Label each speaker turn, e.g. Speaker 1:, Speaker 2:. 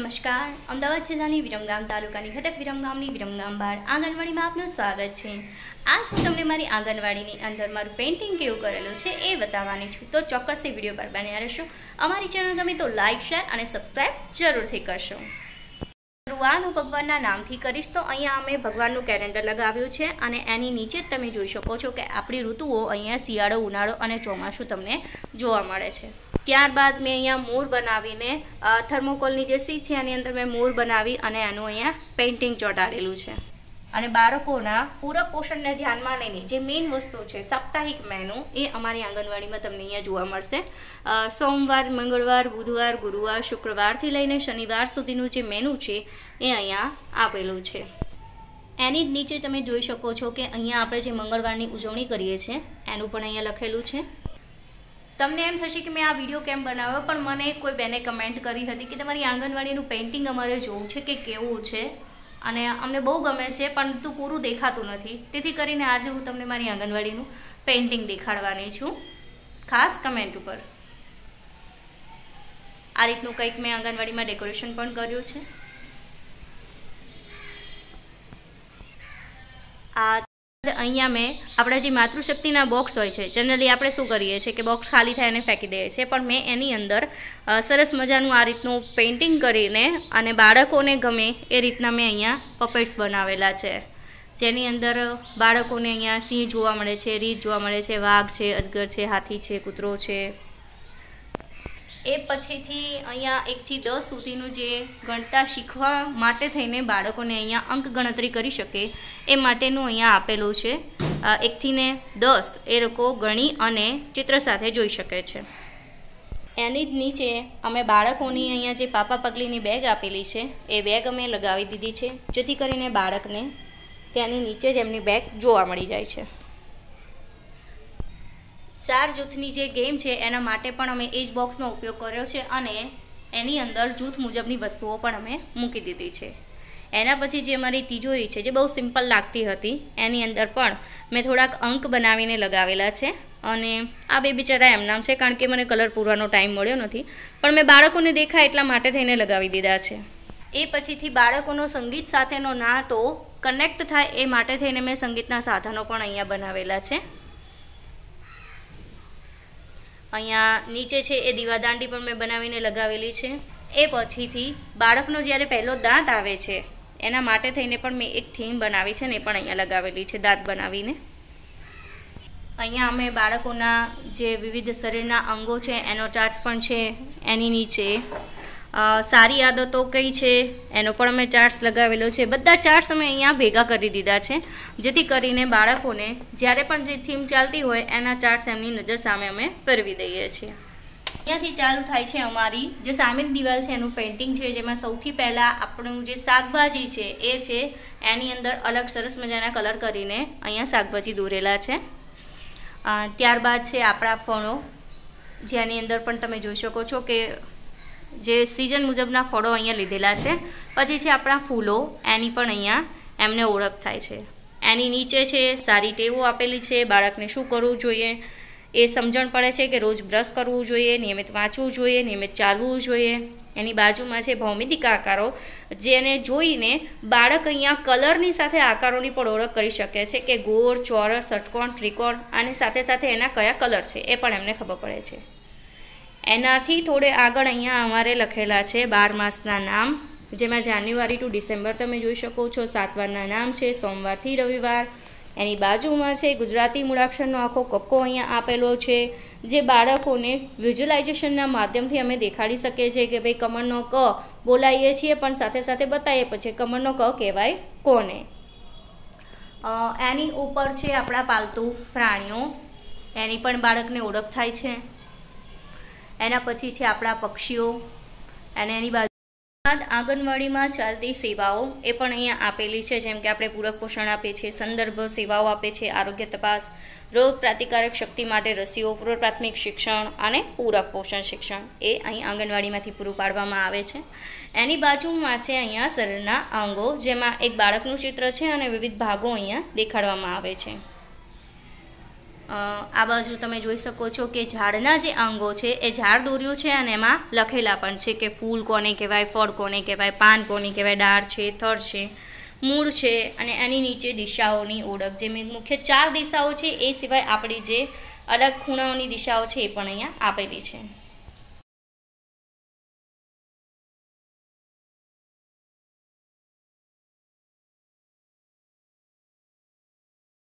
Speaker 1: નમસ્કાર અમદાવાદ જિલ્લાની વિરમગામ તાલુકાની ઘટક વિરમગામની વિરમગામ બાર આંગણવાડીમાં આપનું સ્વાગત છે આજ હું તમને મારી આંગણવાડીની અંદર મારું પેઇન્ટિંગ કેવું કરેલું છે એ બતાવવાની છું તો ચોક્કસથી વિડીયો પર બન્યા રહેશો અમારી ચેનલ ગમે તો લાઇક શેર અને સબસ્ક્રાઈબ જરૂરથી કરશો શરૂઆત હું ભગવાનના નામથી કરીશ તો અહીંયા અમે ભગવાનનું કેલેન્ડર લગાવ્યું છે અને એની નીચે જ તમે જોઈ શકો છો કે આપણી ઋતુઓ અહીંયા શિયાળો ઉનાળો અને ચોમાસું તમને જોવા મળે છે ત્યારબાદ મેં અહીંયા મૂર બનાવીને થર્મોકોલની જે સીટ છે એની અંદર મેં મૂર બનાવી અને એનું અહીંયા પેઇન્ટિંગ ચોંટાડેલું છે અને બાળકોના પૂરક પોષણને ધ્યાનમાં લઈને જે મેઇન વસ્તુ છે સાપ્તાહિક મેનુ એ અમારી આંગણવાડીમાં તમને અહીંયા જોવા મળશે સોમવાર મંગળવાર બુધવાર ગુરુવાર શુક્રવારથી લઈને શનિવાર સુધીનું જે મેનુ છે એ અહીંયા આપેલું છે એની જ નીચે તમે જોઈ શકો છો કે અહીંયા આપણે જે મંગળવારની ઉજવણી કરીએ છીએ એનું પણ અહીંયા લખેલું છે તમને એમ થશે કે મેં આ વિડીયો કેમ બનાવ્યો પણ મને કોઈ બેને કમેન્ટ કરી હતી કે તમારી આંગણવાડીનું પેઇન્ટિંગ અમારે જોવું છે કે કેવું છે અને અમને બહુ ગમે છે પણ તું પૂરું દેખાતું નથી તેથી કરીને આજે હું તમને મારી આંગણવાડીનું પેઇન્ટિંગ દેખાડવાની છું ખાસ કમેન્ટ ઉપર આ રીતનું કંઈક મેં આંગણવાડીમાં ડેકોરેશન પણ કર્યું છે આ અહીંયા મેં આપણા જે માતૃશક્તિના બોક્સ હોય છે જનરલી આપણે શું કરીએ છીએ કે બોક્સ ખાલી થાય અને ફેંકી દઈએ છીએ પણ મેં એની અંદર સરસ મજાનું આ રીતનું પેઇન્ટિંગ કરીને અને બાળકોને ગમે એ રીતના મેં અહીંયા પપેટ્સ બનાવેલા છે જેની અંદર બાળકોને અહીંયા સિંહ જોવા મળે છે રીત જોવા મળે છે વાઘ છે અજગર છે હાથી છે કૂતરો છે એ પછીથી અહીંયા એકથી દસ સુધીનું જે ગણતા શીખવા માટે થઈને બાળકોને અહીંયા અંક ગણતરી કરી શકે એ માટેનું અહીંયા આપેલું છે એકથી ને દસ એ લોકો ગણી અને ચિત્ર સાથે જોઈ શકે છે એની જ નીચે અમે બાળકોની અહીંયા જે પાપા પગલીની બેગ આપેલી છે એ બેગ અમે લગાવી દીધી છે જેથી કરીને બાળકને ત્યાંની નીચે જ એમની બેગ જોવા મળી જાય છે ચાર જૂથની જે ગેમ છે એના માટે પણ અમે એજ બોક્સનો ઉપયોગ કર્યો છે અને એની અંદર જૂથ મુજબની વસ્તુઓ પણ અમે મૂકી દીધી છે એના પછી જે મારી તિજોરી છે જે બહુ સિમ્પલ લાગતી હતી એની અંદર પણ મેં થોડાક અંક બનાવીને લગાવેલા છે અને આ બે બિચારા એમ નામ છે કારણ કે મને કલર પૂરવાનો ટાઈમ મળ્યો નથી પણ મેં બાળકોને દેખાય એટલા માટે થઈને લગાવી દીધા છે એ પછીથી બાળકોનો સંગીત સાથેનો નાતો કનેક્ટ થાય એ માટે થઈને મેં સંગીતના સાધનો પણ અહીંયા બનાવેલા છે અહીંયા નીચે છે એ દીવાદાંડી પણ મેં બનાવીને લગાવેલી છે એ પછીથી બાળકનો જ્યારે પહેલો દાંત આવે છે એના માટે થઈને પણ મેં એક થીમ બનાવી છે ને પણ અહીંયા લગાવેલી છે દાંત બનાવીને અહીંયા અમે બાળકોના જે વિવિધ શરીરના અંગો છે એનો ચાર્ટ્સ પણ છે એની નીચે સારી આદતો કઈ છે એનો પણ અમે ચાર્ટ્સ લગાવેલો છે બધા ચાર્ટ્સ અમે અહીંયા ભેગા કરી દીધા છે જેથી કરીને બાળકોને જ્યારે પણ જે થીમ ચાલતી હોય એના ચાર્ટ્સ એમની નજર સામે અમે ફેરવી દઈએ છીએ અહીંયાથી ચાલુ થાય છે અમારી જે સામેની દિવાલ છે એનું પેઇન્ટિંગ છે જેમાં સૌથી પહેલાં આપણું જે શાકભાજી છે એ છે એની અંદર અલગ સરસ મજાના કલર કરીને અહીંયા શાકભાજી દોરેલા છે ત્યારબાદ છે આપણા ફળો જેની અંદર પણ તમે જોઈ શકો છો કે જે સિઝન મુજબના ફળો અહીંયા લીધેલા છે પછી છે આપણા ફૂલો એની પણ અહીંયા એમને ઓળખ થાય છે એની નીચે છે સારી ટેવો આપેલી છે બાળકને શું કરવું જોઈએ એ સમજણ પડે છે કે રોજ બ્રશ કરવું જોઈએ નિયમિત વાંચવું જોઈએ નિયમિત ચાલવું જોઈએ એની બાજુમાં છે ભૌમિતિક આકારો જેને જોઈને બાળક અહીંયા કલરની સાથે આકારોની પણ ઓળખ કરી શકે છે કે ગોળ ચોરસ ષટકોણ ત્રિકોણ અને સાથે સાથે એના કયા કલર છે એ પણ એમને ખબર પડે છે એનાથી થોડે આગળ અહીંયા અમારે લખેલા છે બાર માસના નામ જેમાં જાન્યુઆરી ટુ ડિસેમ્બર તમે જોઈ શકો છો સાતવારના નામ છે સોમવારથી રવિવાર એની બાજુમાં છે ગુજરાતી મૂળાક્ષરનો આખો કક્કો અહીંયા આપેલો છે જે બાળકોને વિઝ્યુલાઇઝેશનના માધ્યમથી અમે દેખાડી શકીએ છીએ કે ભાઈ કમરનો ક બોલાવીએ છીએ પણ સાથે સાથે બતાવીએ પછી કમરનો ક કહેવાય કોને એની ઉપર છે આપણા પાલતુ પ્રાણીઓ એની પણ બાળકને ઓળખ થાય છે એના પછી છે આપણા પક્ષીઓ અને એની બાજુ બાદ આંગણવાડીમાં ચાલતી સેવાઓ એ પણ અહીંયા આપેલી છે જેમ કે આપણે પૂરક પોષણ આપે છે સંદર્ભ સેવાઓ આપે છે આરોગ્ય તપાસ રોગ પ્રતિકારક શક્તિ માટે રસીઓ પૂર્વ પ્રાથમિક શિક્ષણ અને પૂરક પોષણ શિક્ષણ એ અહીં આંગણવાડીમાંથી પૂરું પાડવામાં આવે છે એની બાજુમાં છે અહીંયા શરીરના અંગો જેમાં એક બાળકનું ચિત્ર છે અને વિવિધ ભાગો અહીંયા દેખાડવામાં આવે છે આ બાજુ તમે જોઈ શકો છો કે ઝાડના જે અંગો છે એ ઝાડ દોર્યું છે અને એમાં લખેલા પણ છે કે ફૂલ કોને કહેવાય ફળ કોને કહેવાય પાન કોને કહેવાય ડાળ છે થર છે મૂળ છે અને એની નીચે દિશાઓની ઓળખ જે મુખ્ય ચાર દિશાઓ છે એ સિવાય આપણી જે અલગ ખૂણાઓની દિશાઓ છે એ પણ અહીંયા આપેલી છે